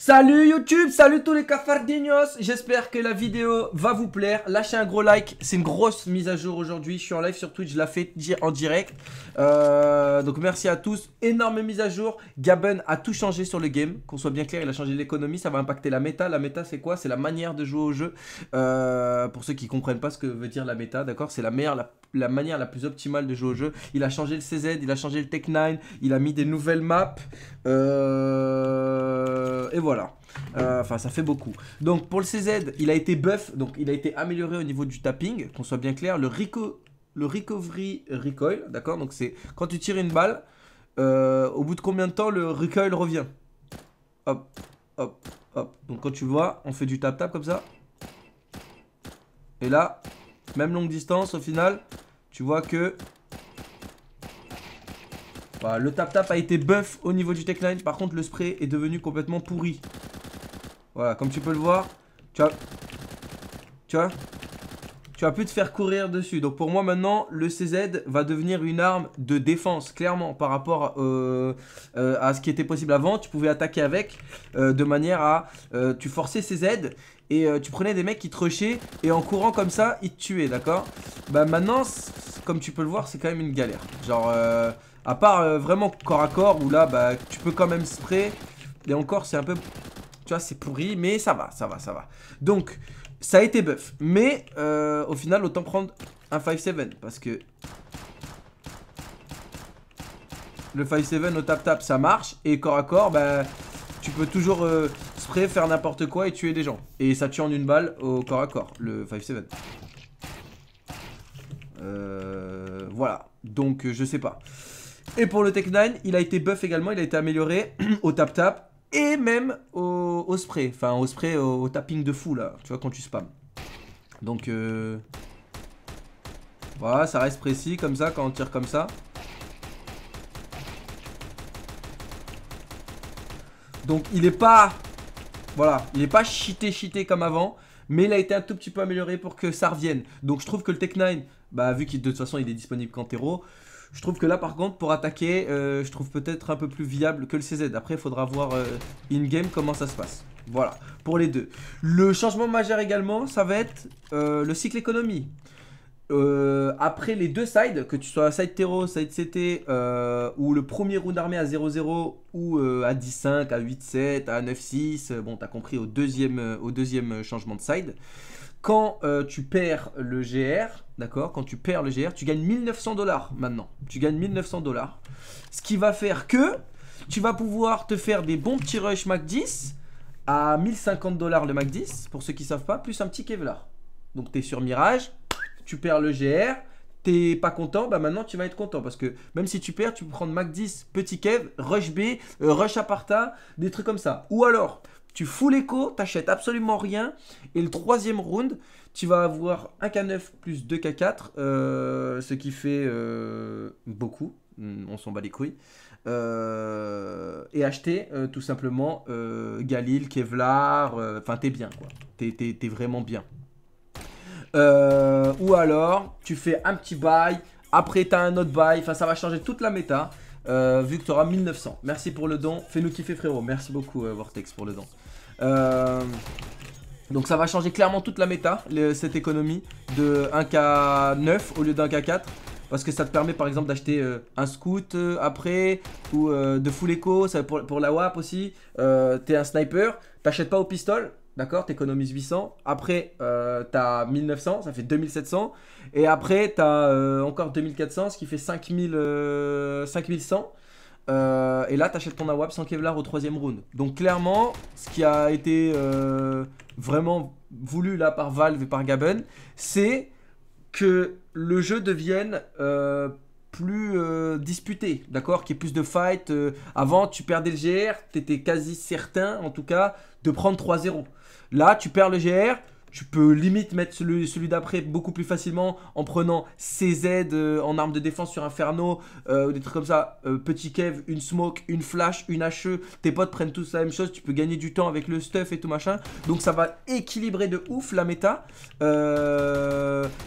Salut YouTube, salut tous les cafardignos J'espère que la vidéo va vous plaire. Lâchez un gros like, c'est une grosse mise à jour aujourd'hui. Je suis en live sur Twitch, je la fais en direct. Euh, donc merci à tous, énorme mise à jour. Gaben a tout changé sur le game, qu'on soit bien clair, il a changé l'économie, ça va impacter la méta. La méta c'est quoi C'est la manière de jouer au jeu. Euh, pour ceux qui comprennent pas ce que veut dire la méta, d'accord C'est la meilleure, la, la, manière la plus optimale de jouer au jeu. Il a changé le CZ, il a changé le Tech 9, il a mis des nouvelles maps. Euh... Euh, et voilà. Euh, enfin, ça fait beaucoup. Donc, pour le CZ, il a été buff, donc il a été amélioré au niveau du tapping, qu'on soit bien clair. Le, le recovery recoil, d'accord Donc, c'est quand tu tires une balle, euh, au bout de combien de temps le recoil revient Hop, hop, hop. Donc, quand tu vois, on fait du tap-tap comme ça. Et là, même longue distance, au final, tu vois que bah, le tap-tap a été buff au niveau du line, Par contre, le spray est devenu complètement pourri. Voilà, comme tu peux le voir, tu vois Tu vois Tu vas plus te faire courir dessus. Donc pour moi, maintenant, le CZ va devenir une arme de défense, clairement, par rapport euh, euh, à ce qui était possible avant. Tu pouvais attaquer avec euh, de manière à... tu forçais CZ et tu prenais des mecs qui te rushaient et en courant comme ça, ils te tuaient, d'accord Bah maintenant, comme tu peux le voir, c'est quand même une galère. Genre... À part euh, vraiment corps à corps où là, bah, tu peux quand même spray. Et encore, c'est un peu... Tu vois, c'est pourri, mais ça va, ça va, ça va. Donc, ça a été buff. Mais, euh, au final, autant prendre un 5-7 parce que... Le 5-7 au tap-tap, ça marche. Et corps à corps, bah, tu peux toujours euh, spray, faire n'importe quoi et tuer des gens. Et ça tue en une balle au corps à corps, le 5-7. voilà, donc je sais pas. Et pour le Tech 9, il a été buff également, il a été amélioré au tap-tap et même au, spray. Enfin, au spray, au, tapping de fou, là, tu vois, quand tu spams. Donc, euh, Voilà, ça reste précis, comme ça, quand on tire comme ça. Donc, il est pas... Voilà, il n'est pas cheaté, cheaté comme avant, mais il a été un tout petit peu amélioré pour que ça revienne. Donc, je trouve que le Tech 9, bah, vu qu'il de toute façon, il est disponible qu'en terreau, je trouve que là, par contre, pour attaquer, euh, je trouve peut-être un peu plus viable que le CZ. Après, il faudra voir euh, in-game comment ça se passe. Voilà, pour les deux. Le changement majeur également, ça va être euh, le cycle économie. Euh, après les deux sides, que tu sois side terreau, side CT, euh, ou le premier round armé à 0-0, ou euh, à 10-5, à 8-7, à 9-6, bon, t'as compris au deuxième, au deuxième changement de side. Quand tu perds le GR, d'accord, quand tu perds le GR, tu gagnes 1900 dollars maintenant. Tu gagnes 1900 dollars. Ce qui va faire que tu vas pouvoir te faire des bons petits rush Mac 10 à 1050 dollars le Mac 10, pour ceux qui savent pas, plus un petit Kevlar. Donc tu es sur Mirage, tu perds le GR, t'es pas content, bah maintenant tu vas être content parce que même si tu perds, tu peux prendre Mac 10, petit Kev, Rush B, euh, Rush Aparta, des trucs comme ça. Ou alors, tu fous l'écho, t'achètes absolument rien et le troisième round, tu vas avoir 1K9 plus 2K4, euh, ce qui fait euh, beaucoup, hmm, on s'en bat les couilles. et acheter tout simplement Galil, Kevlar, enfin t'es bien quoi, t'es vraiment bien. Euh, ou alors, tu fais un petit bail, après tu as un autre bail, enfin ça va changer toute la méta. Euh, vu que tu auras 1900. Merci pour le don. Fais-nous kiffer frérot. Merci beaucoup euh, Vortex pour le don. donc ça va changer clairement toute la méta, cette économie de 1K9 au lieu d'un K4. Parce que ça te permet par exemple d'acheter un scout après ou de full echo pour, pour, la WAP aussi. T'es un sniper, t'achètes pas au pistol, D'accord T'économises 800. Après, euh, t'as 1900, ça fait 2700. Et après, t'as euh, encore 2400, ce qui fait 5000, 5100. Euh, et là, t'achètes ton AWAP sans Kevlar au troisième round. Donc, clairement, ce qui a été vraiment voulu là par Valve et par Gaben, c'est que le jeu devienne plus disputé, d'accord Qu'il y ait plus de fight. avant, tu perdais le GR, tu étais quasi certain, en tout cas, de prendre 3-0. Là, tu perds le GR, tu peux limite mettre celui, d'après beaucoup plus facilement en prenant CZ euh, en arme de défense sur Inferno, ou euh, des trucs comme ça. Euh, petit Kev, une smoke, une flash, une HE. Tes potes prennent tous la même chose. Tu peux gagner du temps avec le stuff et tout machin. Donc ça va équilibrer de ouf la méta. et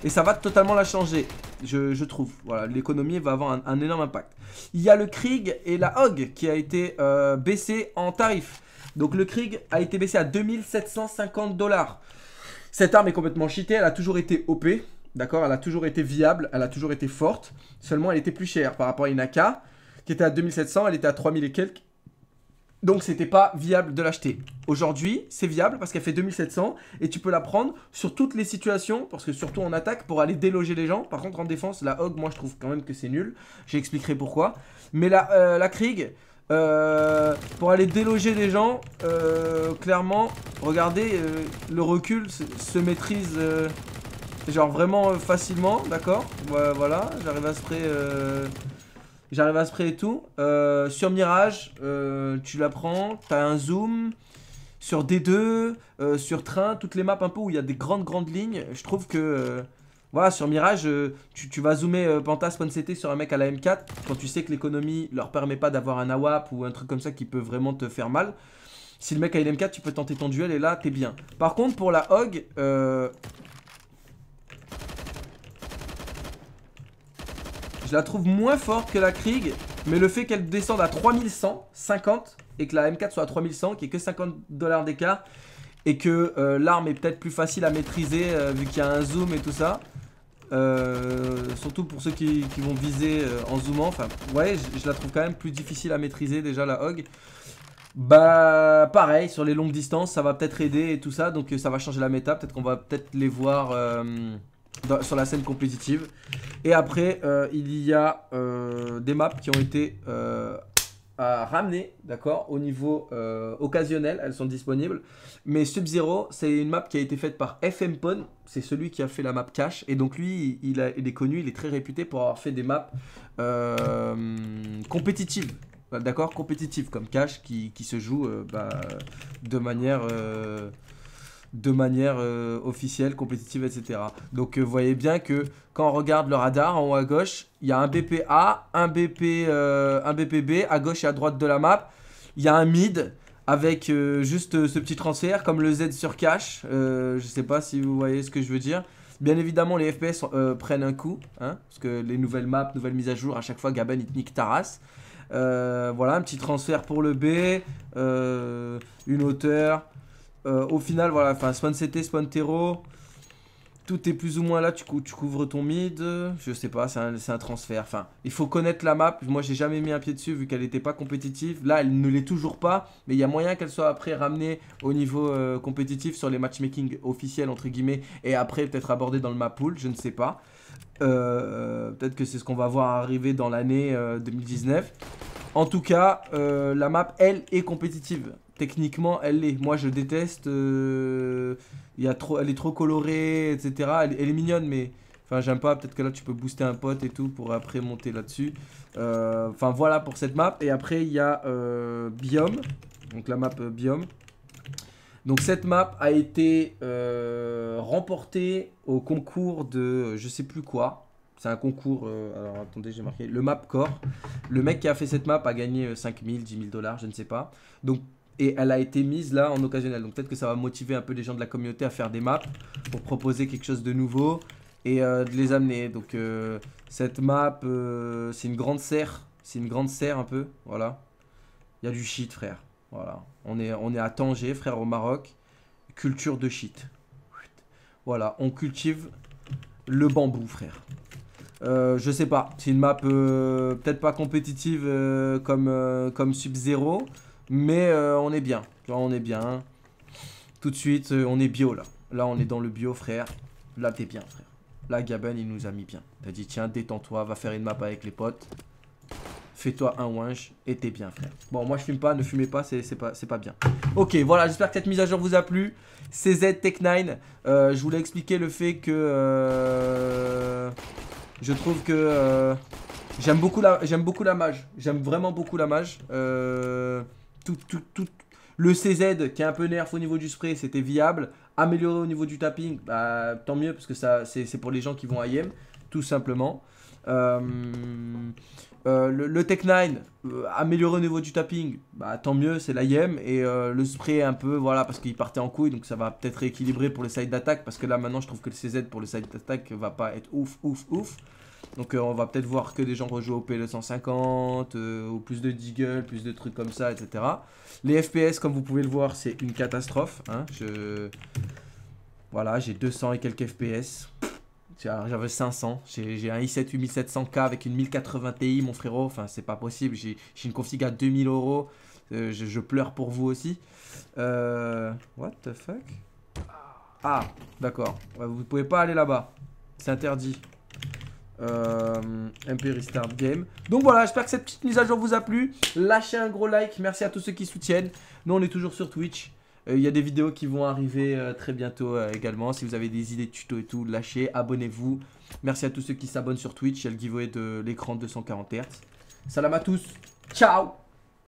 ça va totalement la changer, je, trouve. Voilà, l'économie va avoir un, un, énorme impact. Il y a le Krieg et la Hog qui a été baissé en tarif. Donc le Krieg a été baissé à 2750 dollars. Cette arme est complètement cheatée, elle a toujours été OP, d'accord Elle a toujours été viable, elle a toujours été forte. Seulement, elle était plus chère par rapport à une AK qui était à 2700, elle était à 3000 et quelques. Donc c'était pas viable de l'acheter. Aujourd'hui, c'est viable parce qu'elle fait 2700 et tu peux la prendre sur toutes les situations parce que surtout en attaque pour aller déloger les gens. Par contre en défense, la Hog, moi je trouve quand même que c'est nul. J'expliquerai pourquoi. Mais la, euh, la Krieg, euh, pour aller déloger les gens, euh, clairement, regardez, euh, le recul se, maîtrise genre vraiment facilement, d'accord Voilà, j'arrive à spray, j'arrive à spray et tout. sur Mirage, tu la prends, t'as un zoom. Sur D2, sur Train, toutes les maps un peu où il y a des grandes grandes lignes, je trouve que voilà, sur Mirage, euh, tu, vas zoomer pantas euh, Panta CT sur un mec à la M4 quand tu sais que l'économie leur permet pas d'avoir un AWAP ou un truc comme ça qui peut vraiment te faire mal. Si le mec a une M4, tu peux tenter ton duel et là, t'es bien. Par contre, pour la Hog, euh, je la trouve moins forte que la Krieg, mais le fait qu'elle descende à 3150 et que la M4 soit à 3100, qui est que 50 dollars d'écart, et que l'arme est peut-être plus facile à maîtriser vu qu'il y a un zoom et tout ça. Euh, surtout pour ceux qui, vont viser euh, en zoomant. Enfin, ouais, je, la trouve quand même plus difficile à maîtriser déjà la Hog. Bah, pareil, sur les longues distances, ça va peut-être aider et tout ça. Donc, euh, ça va changer la méta. Peut-être qu'on va peut-être les voir sur la scène compétitive. Et après, il y a des maps qui ont été ramener, d'accord, au niveau euh, occasionnel, elles sont disponibles. Mais Sub-Zero, c'est une map qui a été faite par FMPON, c'est celui qui a fait la map Cache, et donc lui, il, est connu, il est très réputé pour avoir fait des maps euh, compétitives, d'accord, compétitives, comme Cache, qui, qui se joue euh, bah, de manière de manière euh, officielle, compétitive, etc. Donc vous euh, voyez bien que quand on regarde le radar en haut à gauche, il y a un BPA, un, BP, euh, un BPB à gauche et à droite de la map. Il y a un mid avec juste ce petit transfert comme le Z sur cache. je sais pas si vous voyez ce que je veux dire. Bien évidemment, les FPS prennent un coup, hein, parce que les nouvelles maps, nouvelles mises à jour, à chaque fois, Gaben, il nique Taras. voilà, un petit transfert pour le B, une hauteur, euh, au final, voilà, enfin, spawn CT, spawn Tero. Tout est plus ou moins là, tu, couvres ton mid. Je sais pas, c'est un, transfert. Enfin, il faut connaître la map. Moi, j'ai jamais mis un pied dessus vu qu'elle n'était pas compétitive. Là, elle ne l'est toujours pas. Mais il y a moyen qu'elle soit après ramenée au niveau euh, compétitif sur les matchmaking officiels, entre guillemets. Et après, peut-être abordée dans le map pool, je ne sais pas. Euh, peut-être que c'est ce qu'on va voir arriver dans l'année 2019. En tout cas, la map, elle, est compétitive techniquement, elle l'est. Moi, je déteste. Euh, trop, elle est trop colorée, etc. Elle, est mignonne, mais. Enfin, j'aime pas. Peut-être que là, tu peux booster un pote et tout pour après monter là-dessus. Euh, enfin, voilà pour cette map. Et après, il y a euh, Biome. Donc, la map Biome. Donc, cette map a été remportée au concours de je sais plus quoi. C'est un concours. alors attendez, j'ai marqué le map core. Le mec qui a fait cette map a gagné 5000, 10 000 dollars, je ne sais pas. Donc et elle a été mise là en occasionnel. Donc peut-être que ça va motiver un peu les gens de la communauté à faire des maps pour proposer quelque chose de nouveau et euh, de les amener. Donc euh, cette map, euh, c'est une grande serre, c'est une grande serre un peu, voilà. Il y a du shit frère, voilà. On est, on est à Tanger frère au Maroc, culture de shit. Voilà, on cultive le bambou frère. je sais pas, c'est une map peut-être pas compétitive comme, comme Sub-Zero, mais euh, on est bien. on est bien. Tout de suite, euh, on est bio là. Là, on est dans le bio, frère. Là, t'es bien, frère. Là, Gaben, il nous a mis bien. T'as dit, tiens, détends-toi, va faire une map avec les potes. Fais-toi un winch et t'es bien, frère. Bon, moi, je fume pas, ne fumez pas, c'est pas, pas bien. Ok, voilà, j'espère que cette mise à jour vous a plu. CZ Tech9, euh, je voulais expliquer le fait que... je trouve que... J'aime beaucoup, la, beaucoup la mage. J'aime vraiment beaucoup la mage. Euh tout, le CZ qui est un peu nerf au niveau du spray, c'était viable. Amélioré au niveau du tapping, bah, tant mieux parce que c'est pour les gens qui vont à IM, tout simplement. Euh, euh, le, Tech 9, améliorer euh, amélioré au niveau du tapping, bah, tant mieux, c'est YEM Et le spray un peu, voilà, parce qu'il partait en couille, donc ça va peut-être rééquilibrer pour les side d'attaque. Parce que là maintenant, je trouve que le CZ pour les side d'attaque va pas être ouf, ouf, ouf. Donc euh, on va peut-être voir que des gens rejouent au PL 150, euh, ou plus de Deagle, plus de trucs comme ça, etc. Les FPS, comme vous pouvez le voir, c'est une catastrophe. Hein. Je... Voilà, j'ai 200 et quelques FPS. J'avais 500. J'ai un i7 8700K avec une 1080 Ti, mon frérot. Enfin, c'est pas possible. J'ai une config à 2000 euros. Euh, je, pleure pour vous aussi. what the fuck Ah, d'accord. vous pouvez pas aller là-bas. C'est interdit euh, Empire Game. Donc voilà, j'espère que cette petite mise à jour vous a plu. Lâchez un gros like, merci à tous ceux qui soutiennent. Nous, on est toujours sur Twitch. Euh, il y a des vidéos qui vont arriver euh, très bientôt euh, également. Si vous avez des idées de tuto et tout, lâchez, abonnez-vous. Merci à tous ceux qui s'abonnent sur Twitch. Il y le giveaway de l'écran 240 Hz. Salam à tous. Ciao